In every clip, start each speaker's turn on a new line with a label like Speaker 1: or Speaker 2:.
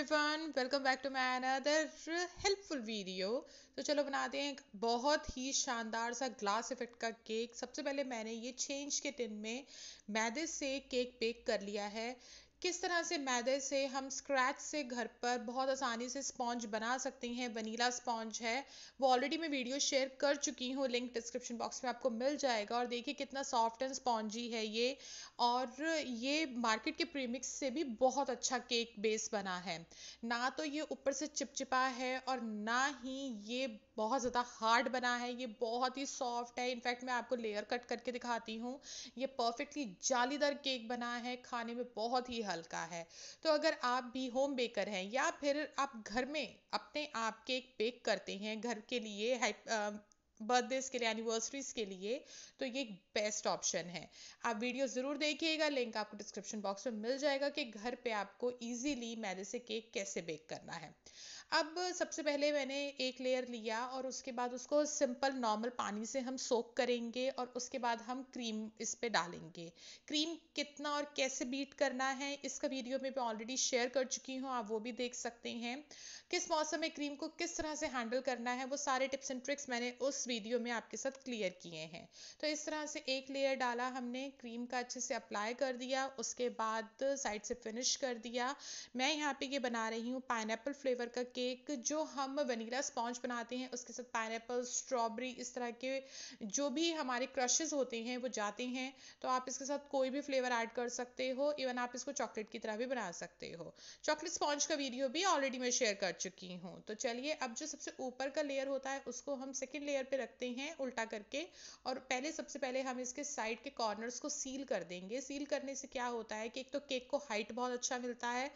Speaker 1: everyone welcome back to my another helpful video तो चलो बनाते हैं एक बहुत ही शानदार सा ग्लास इफेक्ट का केक सबसे पहले मैंने ये चेंज के टिन में मैदे से केक बेक कर लिया है किस तरह से मैदे से हम स्क्रैच से घर पर बहुत आसानी से स्पॉन्ज बना सकते हैं वनीला स्पॉन्ज है वो ऑलरेडी मैं वीडियो शेयर कर चुकी हूँ लिंक डिस्क्रिप्शन बॉक्स में आपको मिल जाएगा और देखिए कितना सॉफ्ट एंड स्पॉन्जी है ये और ये मार्केट के प्रीमिक्स से भी बहुत अच्छा केक बेस बना है ना तो ये ऊपर से चिपचिपा है और ना ही ये बहुत ज़्यादा हार्ड बना है ये बहुत ही सॉफ्ट है इनफैक्ट मैं आपको लेयर कट करके दिखाती हूँ ये परफेक्टली जालीदार केक बना है खाने में बहुत ही हल्का है तो अगर आप भी होम बेकर हैं या फिर आप घर में अपने आप केक बेक करते हैं घर के लिए बर्थडेज के लिए एनिवर्सरीज के लिए तो ये बेस्ट ऑप्शन है आप वीडियो ज़रूर देखिएगा लिंक आपको डिस्क्रिप्शन बॉक्स में मिल जाएगा कि घर पे आपको इजीली मैदे से केक कैसे बेक करना है अब सबसे पहले मैंने एक लेयर लिया और उसके बाद उसको सिंपल नॉर्मल पानी से हम सोक करेंगे और उसके बाद हम क्रीम इस पर डालेंगे क्रीम कितना और कैसे बीट करना है इसका वीडियो में मैं ऑलरेडी शेयर कर चुकी हूँ आप वो भी देख सकते हैं किस मौसम में क्रीम को किस तरह से हैंडल करना है वो सारे टिप्स एंड ट्रिक्स मैंने उस वीडियो में आपके साथ क्लियर किए हैं तो इस तरह से एक लेयर डाला हमने क्रीम का अच्छे से अप्लाई कर दिया उसके बाद साइड से फिनिश कर दिया मैं यहाँ पे ये बना रही हूँ पाइन फ्लेवर का केक केक जो हम वनीला स्पॉन्ज बनाते हैं उसके साथ पाइन स्ट्रॉबेरी इस तरह के जो भी हमारे क्रशेज होते हैं वो जाते हैं तो आप इसके साथ कोई भी फ्लेवर ऐड कर सकते हो इवन आप इसको चॉकलेट की तरह भी बना सकते हो चॉकलेट स्पॉन्ज का वीडियो भी ऑलरेडी मैं शेयर कर चुकी हूँ तो चलिए अब जो सबसे ऊपर का लेयर होता है उसको हम सेकेंड लेयर पर रखते हैं उल्टा करके और पहले सबसे पहले हम इसके साइड के कॉर्नर्स को सील कर देंगे सील करने से क्या होता है कि एक तो केक को हाइट बहुत अच्छा मिलता है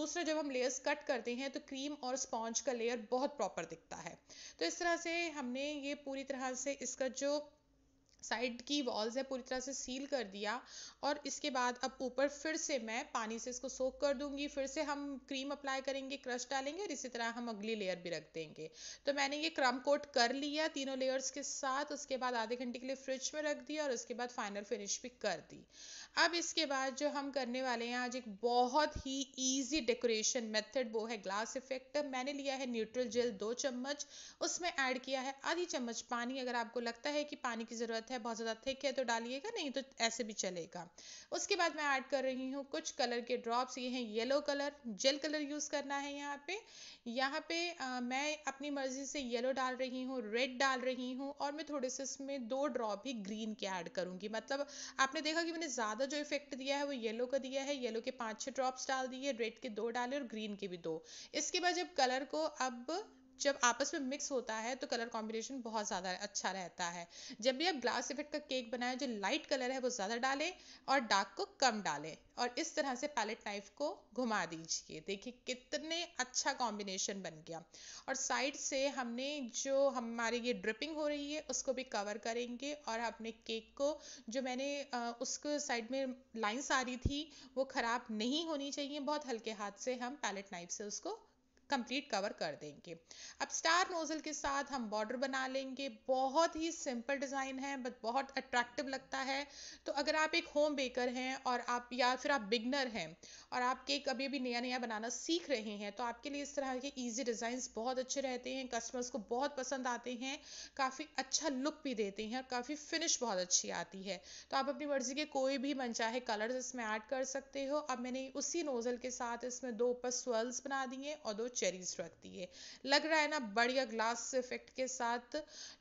Speaker 1: दूसरा जब हम लेयर्स कट करते हैं तो क्रीम और स्पॉन्ज का लेयर बहुत प्रॉपर दिखता है तो इस तरह से हमने ये पूरी तरह से इसका जो साइड की वॉल्स है पूरी तरह से सील कर दिया और इसके बाद अब ऊपर फिर से मैं पानी से इसको सोक कर दूंगी फिर से हम क्रीम अप्लाई करेंगे क्रश डालेंगे और इसी तरह हम अगली लेयर भी रख देंगे तो मैंने ये क्रम कोट कर लिया तीनों लेयर्स के साथ उसके बाद आधे घंटे के लिए फ्रिज में रख दिया और उसके बाद फाइनल फिनिश भी कर दी अब इसके बाद जो हम करने वाले हैं आज एक बहुत ही ईजी डेकोरेशन मेथड वो है ग्लास इफेक्ट मैंने लिया है न्यूट्रल जेल दो चम्मच उसमें ऐड किया है आधी चम्मच पानी अगर आपको लगता है कि पानी की ज़रूरत ज़रूरत है बहुत ज़्यादा थिक है तो डालिएगा नहीं तो ऐसे भी चलेगा उसके बाद मैं ऐड कर रही हूँ कुछ कलर के ड्रॉप्स ये हैं yellow colour gel colour use करना है यहाँ पे यहाँ पे आ, मैं अपनी मर्ज़ी से येलो डाल रही हूँ रेड डाल रही हूँ और मैं थोड़े से इसमें दो ड्रॉप ही ग्रीन के ऐड करूँगी मतलब आपने देखा कि मैंने ज़्यादा जो इफेक्ट दिया है वो येलो का दिया है येलो के पाँच छः ड्रॉप्स डाल दिए रेड के दो डाले और ग्रीन के भी दो इसके बाद जब कलर को अब जब आपस में मिक्स होता है तो कलर कॉम्बिनेशन बहुत ज़्यादा अच्छा रहता है जब भी आप ग्लास इफेक्ट का केक बनाएं जो लाइट कलर है वो ज़्यादा डालें और डार्क को कम डालें और इस तरह से पैलेट नाइफ को घुमा दीजिए देखिए कितने अच्छा कॉम्बिनेशन बन गया और साइड से हमने जो हमारी ये ड्रिपिंग हो रही है उसको भी कवर करेंगे और अपने केक को जो मैंने उसको साइड में लाइंस आ रही थी वो ख़राब नहीं होनी चाहिए बहुत हल्के हाथ से हम पैलेट नाइफ से उसको कंप्लीट कवर कर देंगे अब स्टार नोज़ल के साथ हम बॉर्डर बना लेंगे बहुत ही सिंपल डिज़ाइन है बट बहुत अट्रैक्टिव लगता है तो अगर आप एक होम बेकर हैं और आप या फिर आप बिगनर हैं और आप केक अभी अभी नया नया बनाना सीख रहे हैं तो आपके लिए इस तरह के ईजी डिज़ाइंस बहुत अच्छे रहते हैं कस्टमर्स को बहुत पसंद आते हैं काफ़ी अच्छा लुक भी देते हैं और काफ़ी फिनिश बहुत अच्छी आती है तो आप अपनी मर्ज़ी के कोई भी मनचाहे कलर्स इसमें ऐड कर सकते हो अब मैंने उसी नोज़ल के साथ इसमें दो ऊपर स्वेल्स बना दिए और दो चेरीज रखती है लग रहा है ना बढ़िया ग्लास इफेक्ट के साथ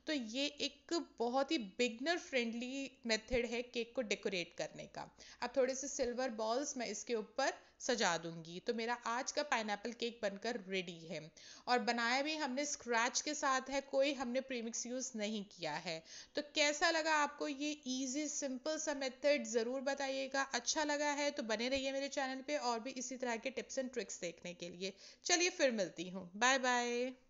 Speaker 1: तो ये एक बहुत ही बिगनर फ्रेंडली मेथड है केक को डेकोरेट करने का अब थोड़े से सिल्वर बॉल्स मैं इसके ऊपर सजा दूंगी तो मेरा आज का पाइन केक बनकर रेडी है और बनाया भी हमने स्क्रैच के साथ है कोई हमने प्रीमिक्स यूज़ नहीं किया है तो कैसा लगा आपको ये इजी सिंपल सा मेथड ज़रूर बताइएगा अच्छा लगा है तो बने रहिए मेरे चैनल पे और भी इसी तरह के टिप्स एंड ट्रिक्स देखने के लिए चलिए फिर फिर मिलती हूँ बाय बाय